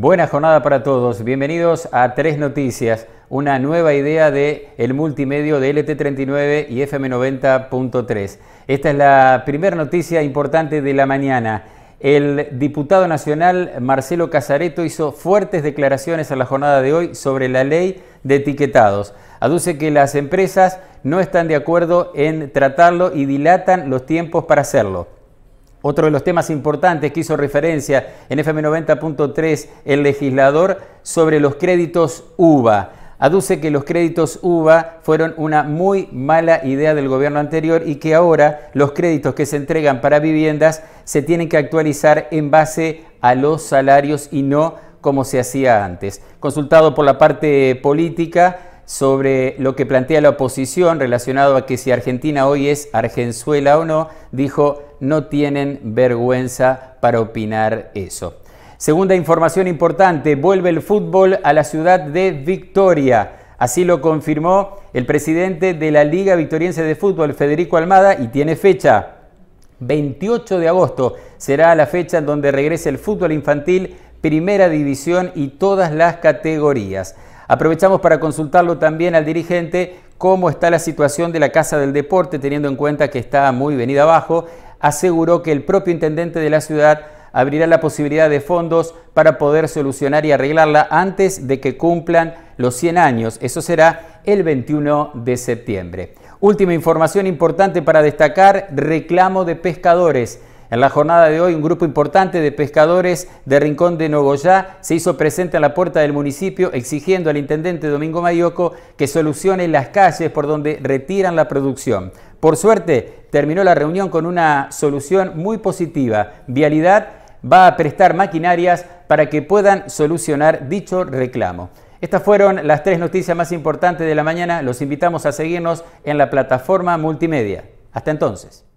Buena jornada para todos. Bienvenidos a Tres Noticias, una nueva idea de el multimedio de LT39 y FM90.3. Esta es la primera noticia importante de la mañana. El diputado nacional Marcelo Casareto hizo fuertes declaraciones a la jornada de hoy sobre la ley de etiquetados. Aduce que las empresas no están de acuerdo en tratarlo y dilatan los tiempos para hacerlo. Otro de los temas importantes que hizo referencia en FM90.3 el legislador sobre los créditos UVA. Aduce que los créditos UVA fueron una muy mala idea del gobierno anterior y que ahora los créditos que se entregan para viviendas se tienen que actualizar en base a los salarios y no como se hacía antes. Consultado por la parte política, sobre lo que plantea la oposición relacionado a que si Argentina hoy es Argenzuela o no, dijo no tienen vergüenza para opinar eso. Segunda información importante, vuelve el fútbol a la ciudad de Victoria. Así lo confirmó el presidente de la Liga Victoriense de Fútbol, Federico Almada, y tiene fecha. 28 de agosto será la fecha en donde regrese el fútbol infantil, primera división y todas las categorías. Aprovechamos para consultarlo también al dirigente cómo está la situación de la Casa del Deporte, teniendo en cuenta que está muy venida abajo aseguró que el propio intendente de la ciudad abrirá la posibilidad de fondos para poder solucionar y arreglarla antes de que cumplan los 100 años. Eso será el 21 de septiembre. Última información importante para destacar, reclamo de pescadores. En la jornada de hoy, un grupo importante de pescadores de Rincón de Nogoyá se hizo presente a la puerta del municipio exigiendo al intendente Domingo Mayoco que solucione las calles por donde retiran la producción. Por suerte, terminó la reunión con una solución muy positiva. Vialidad va a prestar maquinarias para que puedan solucionar dicho reclamo. Estas fueron las tres noticias más importantes de la mañana. Los invitamos a seguirnos en la plataforma multimedia. Hasta entonces.